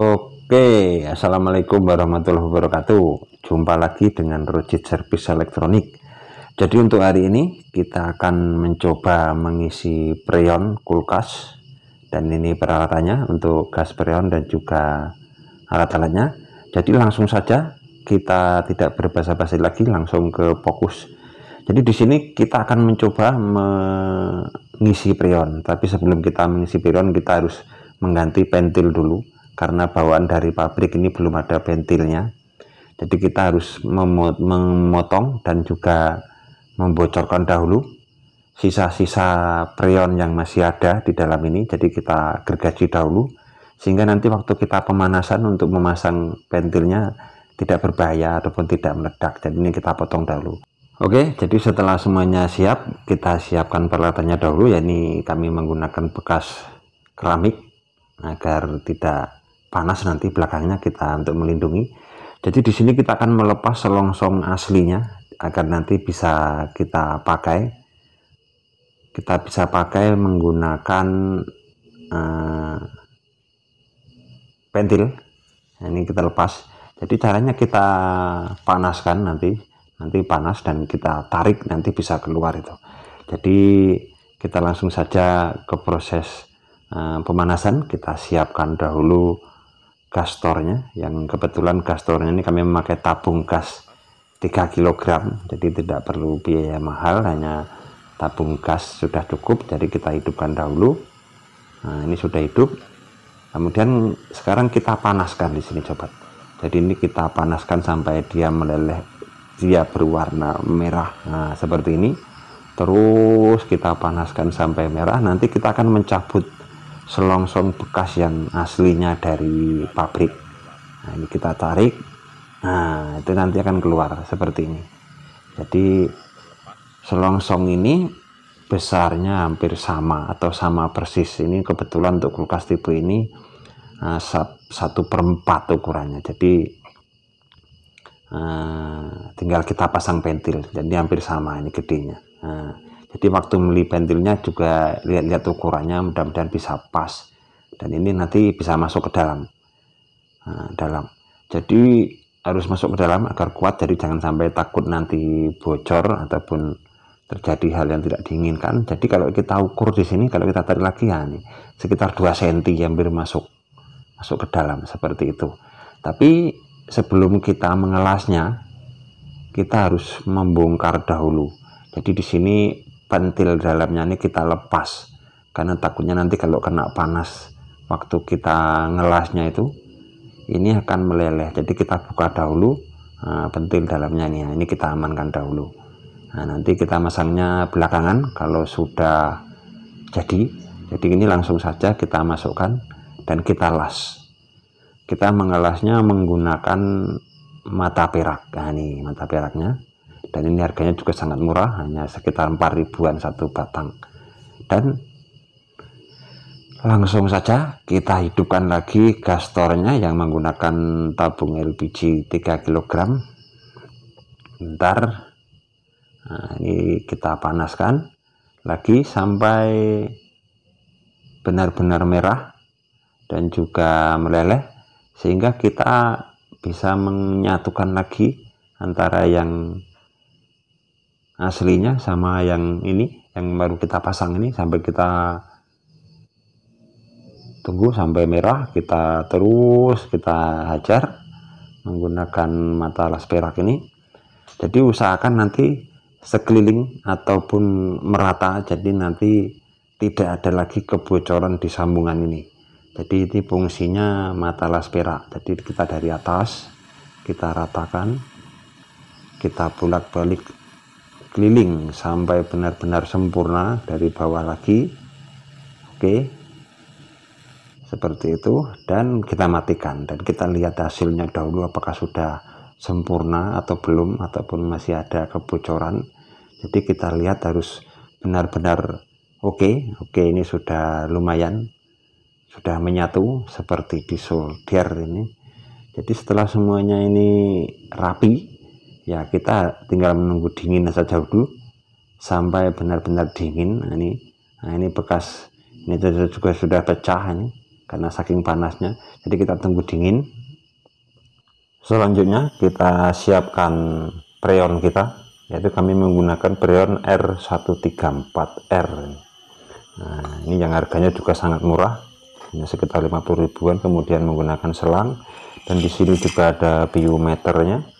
Oke, Assalamualaikum warahmatullahi wabarakatuh. Jumpa lagi dengan Rojit Service Elektronik. Jadi untuk hari ini kita akan mencoba mengisi preon kulkas dan ini peralatannya untuk gas preon dan juga alat-alatnya. Jadi langsung saja kita tidak berbahasa-basi lagi langsung ke fokus. Jadi di sini kita akan mencoba mengisi preon, tapi sebelum kita mengisi preon kita harus mengganti pentil dulu karena bawaan dari pabrik ini belum ada pentilnya jadi kita harus memotong dan juga membocorkan dahulu sisa-sisa freon yang masih ada di dalam ini jadi kita gergaji dahulu sehingga nanti waktu kita pemanasan untuk memasang pentilnya tidak berbahaya ataupun tidak meledak jadi ini kita potong dahulu Oke, jadi setelah semuanya siap, kita siapkan peralatannya dahulu, ya ini kami menggunakan bekas keramik agar tidak panas nanti belakangnya kita untuk melindungi jadi di sini kita akan melepas selongsong aslinya agar nanti bisa kita pakai kita bisa pakai menggunakan uh, pentil ini kita lepas jadi caranya kita panaskan nanti nanti panas dan kita tarik nanti bisa keluar itu jadi kita langsung saja ke proses uh, pemanasan kita siapkan dahulu gastornya yang kebetulan gastornya ini kami memakai tabung gas 3 kg jadi tidak perlu biaya mahal hanya tabung gas sudah cukup jadi kita hidupkan dahulu nah ini sudah hidup kemudian sekarang kita panaskan di sini coba jadi ini kita panaskan sampai dia meleleh dia berwarna merah nah seperti ini terus kita panaskan sampai merah nanti kita akan mencabut selongsong bekas yang aslinya dari pabrik nah ini kita tarik nah itu nanti akan keluar seperti ini jadi selongsong ini besarnya hampir sama atau sama persis ini kebetulan untuk kulkas tipe ini eh, satu per empat ukurannya jadi eh, tinggal kita pasang pentil jadi hampir sama ini gedenya nah, jadi waktu beli pentilnya juga lihat-lihat ukurannya mudah-mudahan bisa pas dan ini nanti bisa masuk ke dalam nah, dalam jadi harus masuk ke dalam agar kuat jadi jangan sampai takut nanti bocor ataupun terjadi hal yang tidak diinginkan jadi kalau kita ukur di sini kalau kita tarik lagi ya nih, sekitar 2 cm yang masuk masuk ke dalam seperti itu tapi sebelum kita mengelasnya kita harus membongkar dahulu jadi di sini pentil dalamnya ini kita lepas karena takutnya nanti kalau kena panas waktu kita ngelasnya itu ini akan meleleh jadi kita buka dahulu eh, pentil dalamnya ini ya. ini kita amankan dahulu nah nanti kita masangnya belakangan kalau sudah jadi jadi ini langsung saja kita masukkan dan kita las kita mengelasnya menggunakan mata perak nah ini mata peraknya dan ini harganya juga sangat murah hanya sekitar 4 ribuan satu batang dan langsung saja kita hidupkan lagi gastornya yang menggunakan tabung LPG 3 kg ntar nah, ini kita panaskan lagi sampai benar-benar merah dan juga meleleh sehingga kita bisa menyatukan lagi antara yang aslinya sama yang ini yang baru kita pasang ini sampai kita tunggu sampai merah kita terus kita hajar menggunakan mata las perak ini jadi usahakan nanti sekeliling ataupun merata jadi nanti tidak ada lagi kebocoran di sambungan ini jadi ini fungsinya mata las perak jadi kita dari atas kita ratakan kita bolak-balik keliling sampai benar-benar sempurna dari bawah lagi oke seperti itu dan kita matikan dan kita lihat hasilnya dahulu apakah sudah sempurna atau belum ataupun masih ada kebocoran jadi kita lihat harus benar-benar oke oke ini sudah lumayan sudah menyatu seperti di solder ini jadi setelah semuanya ini rapi ya kita tinggal menunggu dingin saja dulu sampai benar-benar dingin nah, ini nah ini bekas ini juga sudah pecah ini karena saking panasnya jadi kita tunggu dingin selanjutnya kita siapkan preon kita yaitu kami menggunakan preon R134R nah ini yang harganya juga sangat murah ini sekitar 50 ribuan kemudian menggunakan selang dan di sini juga ada biometernya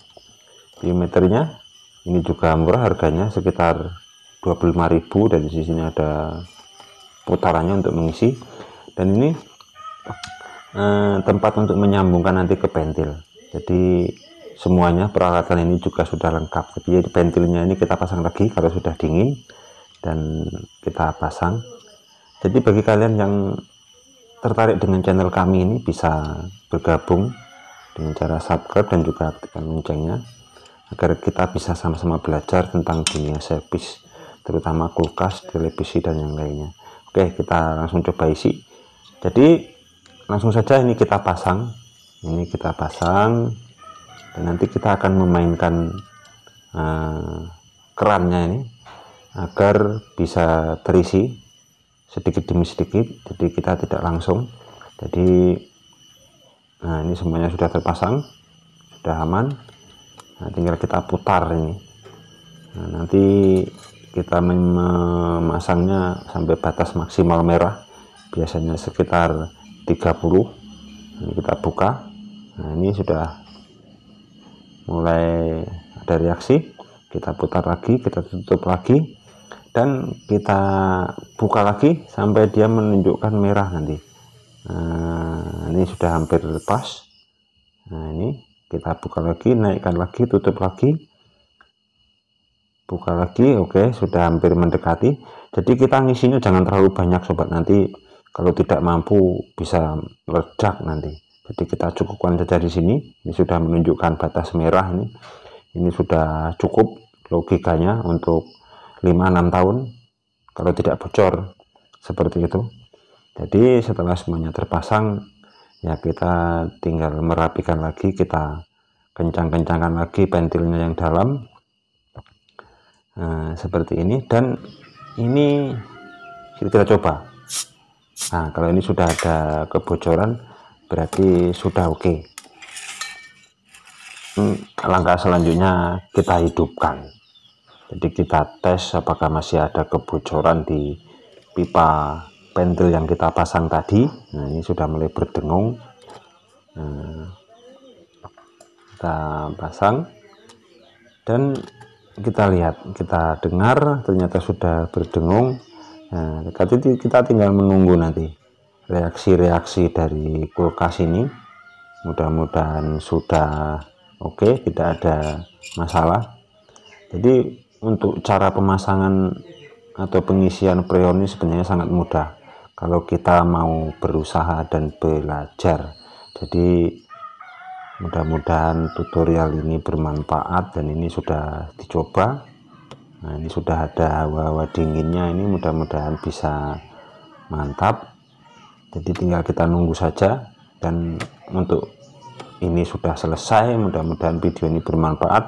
Diameternya ini juga murah harganya sekitar 25.000 dan di sini ada putarannya untuk mengisi dan ini eh, tempat untuk menyambungkan nanti ke pentil. Jadi semuanya peralatan ini juga sudah lengkap. Jadi pentilnya ini kita pasang lagi kalau sudah dingin dan kita pasang. Jadi bagi kalian yang tertarik dengan channel kami ini bisa bergabung dengan cara subscribe dan juga aktifkan loncengnya agar kita bisa sama-sama belajar tentang dunia servis terutama kulkas, televisi dan yang lainnya oke kita langsung coba isi jadi langsung saja ini kita pasang ini kita pasang dan nanti kita akan memainkan uh, kerannya ini agar bisa terisi sedikit demi sedikit jadi kita tidak langsung jadi nah ini semuanya sudah terpasang sudah aman nah, tinggal kita putar ini nah, nanti kita memasangnya sampai batas maksimal merah biasanya sekitar 30 ini kita buka nah ini sudah mulai ada reaksi kita putar lagi kita tutup lagi dan kita buka lagi sampai dia menunjukkan merah nanti nah, ini sudah hampir lepas nah ini kita buka lagi naikkan lagi tutup lagi buka lagi oke okay, sudah hampir mendekati jadi kita ngisinya jangan terlalu banyak sobat nanti kalau tidak mampu bisa meledak nanti jadi kita cukupkan saja di sini ini sudah menunjukkan batas merah ini ini sudah cukup logikanya untuk 5-6 tahun kalau tidak bocor seperti itu jadi setelah semuanya terpasang ya kita tinggal merapikan lagi kita kencang-kencangkan lagi pentilnya yang dalam nah, seperti ini dan ini kita coba nah kalau ini sudah ada kebocoran berarti sudah oke okay. Hmm, langkah selanjutnya kita hidupkan jadi kita tes apakah masih ada kebocoran di pipa pentil yang kita pasang tadi nah ini sudah mulai berdengung nah, kita pasang dan kita lihat kita dengar ternyata sudah berdengung nah, kita, tinggal menunggu nanti reaksi-reaksi dari kulkas ini mudah-mudahan sudah oke okay, tidak ada masalah jadi untuk cara pemasangan atau pengisian freon ini sebenarnya sangat mudah kalau kita mau berusaha dan belajar jadi mudah-mudahan tutorial ini bermanfaat dan ini sudah dicoba nah ini sudah ada hawa-hawa dinginnya ini mudah-mudahan bisa mantap jadi tinggal kita nunggu saja dan untuk ini sudah selesai mudah-mudahan video ini bermanfaat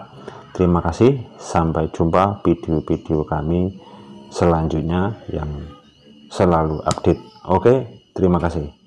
terima kasih sampai jumpa video-video kami selanjutnya yang selalu update. Oke, terima kasih.